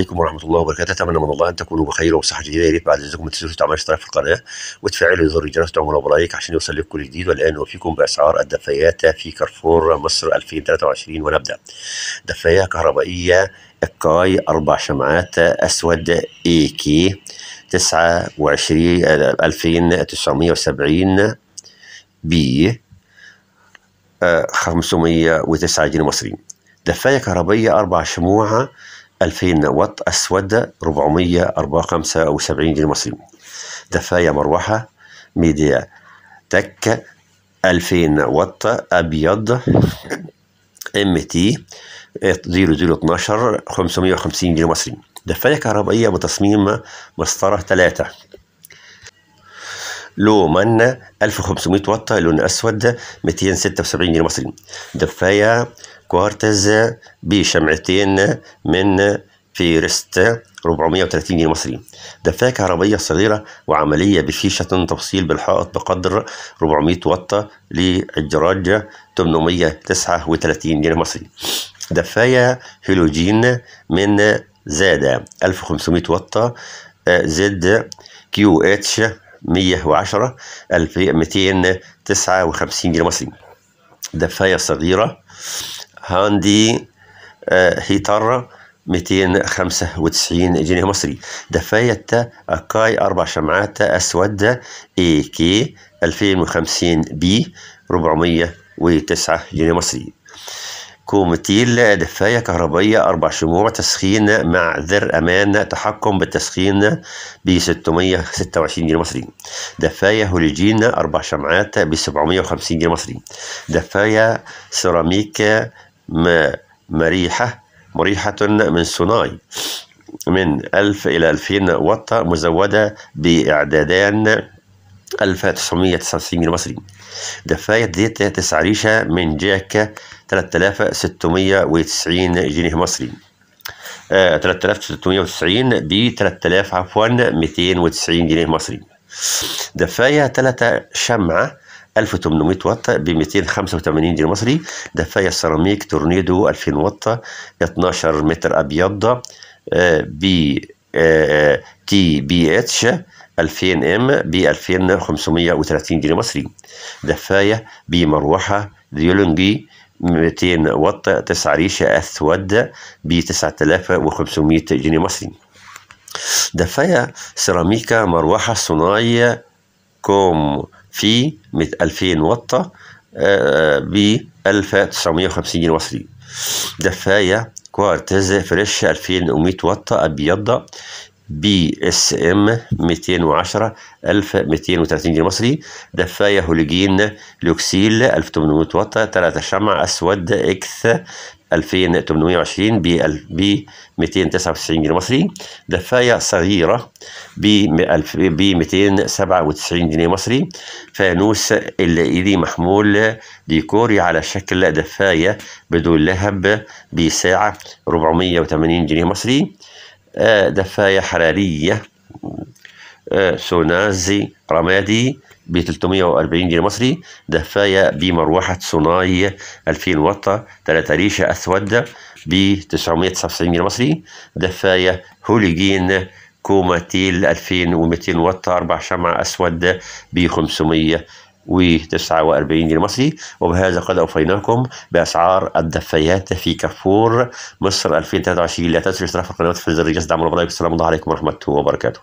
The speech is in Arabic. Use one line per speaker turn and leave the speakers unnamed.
عليكم ورحمه الله وبركاته اتمنى من الله ان تكونوا بخير وبصحه جيده يا ريت بعد اذنكم ما تنسوش تعملوا اشتراك في القناه وتفعلوا زر الجرس وتعملوا برايك عشان يوصل لكم كل جديد والان نوفيكم باسعار الدفايات في كارفور مصر 2023 ونبدا دفايه كهربائيه الكاي اربع شمعات اسود اي كي 29 2970 بي 509 آه، جنيه مصري دفايه كهربائيه اربع شموع 2000 واط اسود 475 جنيه مصري دفايه مروحه ميديا تك 2000 واط ابيض ام تي 0012 550 جنيه مصري دفايه كهربائيه بتصميم مسطره 3 لو من 1500 واط لون اسود 276 جنيه مصري دفايه كوارتز بشمعتين من فيرست 430 جنيه مصري دفاك عربية صغيرة وعملية بفيشة تفصيل بالحائط بقدر 400 واط للجراج 839 جنيه مصري دفاية هيلوجين من زادة 1500 واط زد كيو اتش 110 259 جنيه مصري دفاية صغيرة هاندي آه، هيتر 295 جنيه مصري دفاية أكاي أربع شمعات أسود إي كي 2050 بي 409 جنيه مصري كومتيل دفاية كهربية أربع شموع تسخين مع ذر أمان تحكم بالتسخين ب 626 جنيه مصري دفاية هوليجين أربع شمعات ب 750 جنيه مصري دفاية سيراميك ما مريحة مريحة من سوناي من 1000 إلى 2000 وطة مزودة بإعدادان 1999 مصري دفاية زيت تسع ريشة من جاكا 3690 جنيه مصري آه، ستمية 3690 ب 3000 عفوا 290 جنيه مصري دفاية ثلاثة شمعة 1800 واط ب 285 جنيه مصري دفايه سيراميك تورنيدو 2000 واط 12 متر ابيض آه، ب تي آه، آه، بي اتش 2000 ام ب 2530 جنيه مصري دفايه بمروحه ديولونجي 200 واط 9 ريشه اسود ب 9500 جنيه مصري دفايه سيراميكا مروحه صناعيه كوم في 2000 وطة آه، ب 1950 جنيه مصري دفاية كوارتز فريش 2100 وطة أبيضة بي اس ام 210 1230 جنيه مصري دفايه هوليجين لوكسيل 1800 واط 3 شمع اسود اكس 2820 ب 299 جنيه مصري دفايه صغيره ب 297 جنيه مصري فانوس ال اي دي محمول ديكوري على شكل دفايه بدون لهب بساعه 480 جنيه مصري آه، دفاية حرارية آه، سونازي رمادي ب 340 جنيه مصري دفاية بمروحة سوناي 2000 وطة ثلاثة ريشة أسود ب 999 جنيه مصري دفاية هوليجين كوماتيل 2200 وطة أربع شمعة أسود ب 500 و49 جنيه مصري وبهذا قد أوفيناكم بأسعار الدفايات في كافور مصر 2023 لا تنسوا الاشتراك في القناة وتفعيل زر الجرس دعم الله والسلام عليكم ورحمة الله وبركاته